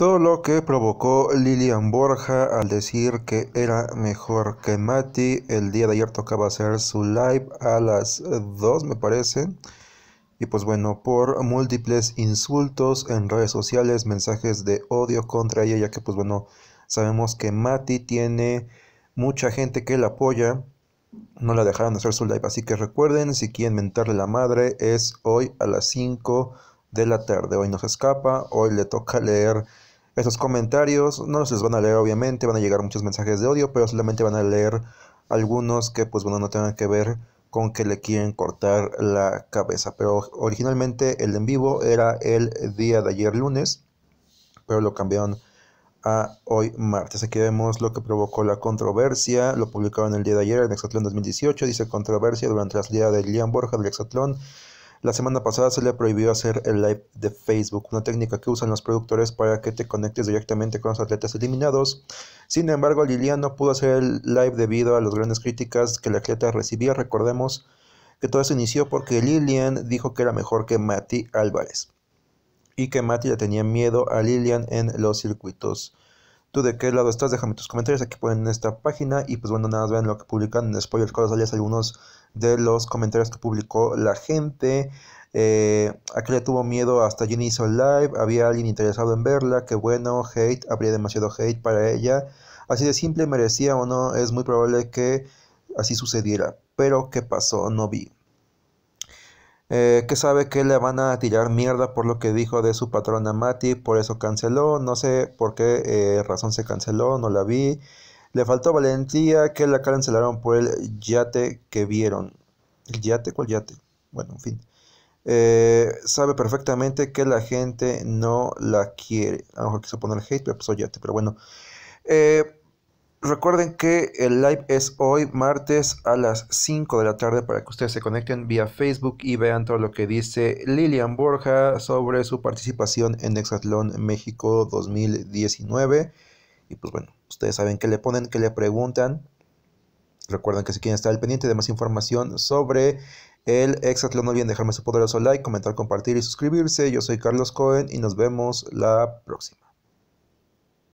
Todo lo que provocó Lilian Borja al decir que era mejor que Mati. El día de ayer tocaba hacer su live a las 2 me parece. Y pues bueno, por múltiples insultos en redes sociales, mensajes de odio contra ella, ya que pues bueno, sabemos que Mati tiene mucha gente que la apoya. No la dejaron hacer su live, así que recuerden, si quieren mentarle la madre, es hoy a las 5 de la tarde. Hoy nos escapa, hoy le toca leer esos comentarios no los van a leer obviamente, van a llegar muchos mensajes de odio, pero solamente van a leer algunos que pues bueno no tengan que ver con que le quieren cortar la cabeza. Pero originalmente el en vivo era el día de ayer lunes, pero lo cambiaron a hoy martes. Aquí vemos lo que provocó la controversia. Lo publicaron el día de ayer en Exatlón 2018. Dice controversia durante las días de Liam Borja del Exatlón. La semana pasada se le prohibió hacer el live de Facebook, una técnica que usan los productores para que te conectes directamente con los atletas eliminados. Sin embargo, Lilian no pudo hacer el live debido a las grandes críticas que el atleta recibía. Recordemos que todo se inició porque Lilian dijo que era mejor que Mati Álvarez y que Mati le tenía miedo a Lilian en los circuitos ¿Tú de qué lado estás? Déjame tus comentarios aquí pueden en esta página. Y pues bueno, nada más vean lo que publican en Spoiler Colors, algunos de los comentarios que publicó la gente. Eh, ¿A le tuvo miedo hasta Jenny hizo live? ¿Había alguien interesado en verla? Qué bueno, hate, habría demasiado hate para ella. Así de simple, merecía o no, es muy probable que así sucediera. Pero, ¿qué pasó? No vi. Eh, que sabe que le van a tirar mierda por lo que dijo de su patrona Mati, por eso canceló, no sé por qué eh, razón se canceló, no la vi. Le faltó valentía, que la cancelaron por el yate que vieron. ¿El yate? ¿Cuál yate? Bueno, en fin. Eh, sabe perfectamente que la gente no la quiere. A lo mejor quiso poner hate, pero pues yate, pero bueno. Eh, Recuerden que el live es hoy martes a las 5 de la tarde para que ustedes se conecten vía Facebook y vean todo lo que dice Lilian Borja sobre su participación en Exatlón México 2019. Y pues bueno, ustedes saben qué le ponen, qué le preguntan. Recuerden que si quieren estar al pendiente de más información sobre el Exatlón, no olviden dejarme su poderoso like, comentar, compartir y suscribirse. Yo soy Carlos Cohen y nos vemos la próxima.